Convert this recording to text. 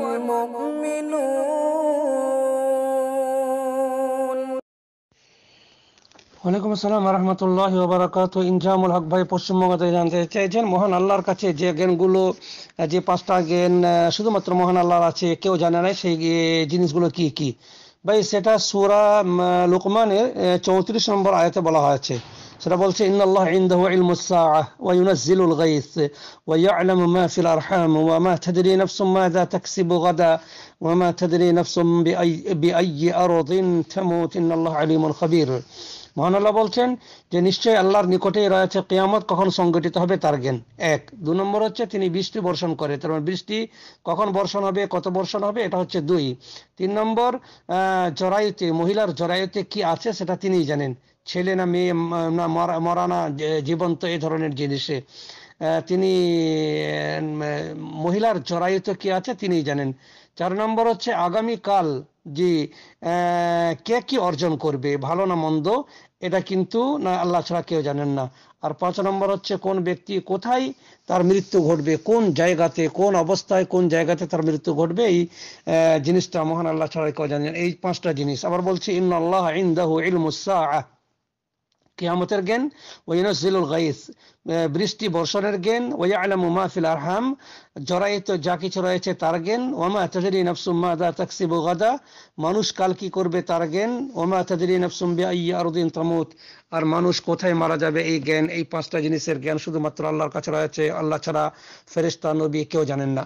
ওয়ালাইকুম আসসালাম রহমতুল্লাহ ওবরাকাত ইনজামুল হক ভাই পশ্চিমবঙ্গ থেকে জানতে চাইছেন মহান আল্লাহর কাছে যে জ্ঞানগুলো যে পাঁচটা জ্ঞান শুধুমাত্র মহান আল্লাহর আছে কেউ জানে না সেই জিনিসগুলো কি কি ভাই সেটা সুরা লোকমানের চৌত্রিশ নম্বর আয়াতে বলা হয়েছে সেটা বলছে ইন্নাল্লাহ ইন্দাহ ইলমুস সাআহ ওয়া ইউনাজ্জিলুল গাইস ওয়া ইয়ালামু মা ফিল আরহাম ওয়া মা তাদরি নাফসুম মাযা তাকসিবু গাদা ওয়া মা তাদরি নাফসুম বিআই বিআই আরদিন তামুত ইন্নাল্লাহ আলিমুল খাবীর মহানাল্লাহ বলছেন যে নিশ্চয়ই আল্লাহর নিকটেই রয়েছে কেয়ামত কখন সংগঠিত হবে তার জ্ঞান এক দু নম্বর হচ্ছে তিনি বৃষ্টি বর্ষণ করে তার মানে বৃষ্টি কখন বর্ষণ হবে কত বর্ষণ হবে এটা হচ্ছে দুই তিন নম্বর জরায়ুতে মহিলার জরায়ুতে কি আছে সেটা তিনিই জানেন ছেলে না মেয়ে না মরা না জীবন্ত এই ধরনের জিনিসে তিনি মহিলার জরায়ুতে কি আছে তিনিই জানেন চার নম্বর হচ্ছে আগামীকাল যে কে কি অর্জন করবে ভালো না মন্দ এটা কিন্তু না আল্লাহ ছাড়া কেউ জানেন না আর পাঁচ নম্বর হচ্ছে কোন ব্যক্তি কোথায় তার মৃত্যু ঘটবে কোন জায়গাতে কোন অবস্থায় কোন জায়গাতে তার মৃত্যু ঘটবে এই জিনিসটা মহান আল্লাহ ছাড়া কেউ জানেন এই পাঁচটা জিনিস আবার বলছি ইন আল্লাহ ইল ইলমুসাহ কিয়ামতের জ্ঞান ওয়াইনজিলুল গাইস বৃষ্টি বর্ষণের জ্ঞান ওয়া আলামু মা ফিল আরহাম জরায়িত যা কিছু রয়েছে তার জ্ঞান ওমা তাদরি নাফসুম মাদা তাকসিবু গাদা মানুষ কাল কি করবে তার জ্ঞান ওমা তাদরি নাফসুম বিআইয়ি আরদিন তামুত আর মানুষ কোথায় মারা যাবে এই জ্ঞান এই পাঁচটা জিনিসের জ্ঞান শুধুমাত্র আল্লাহর কাছে রয়েছে আল্লাহ ছাড়া ফেরেশতা নবী কেউ জানেন না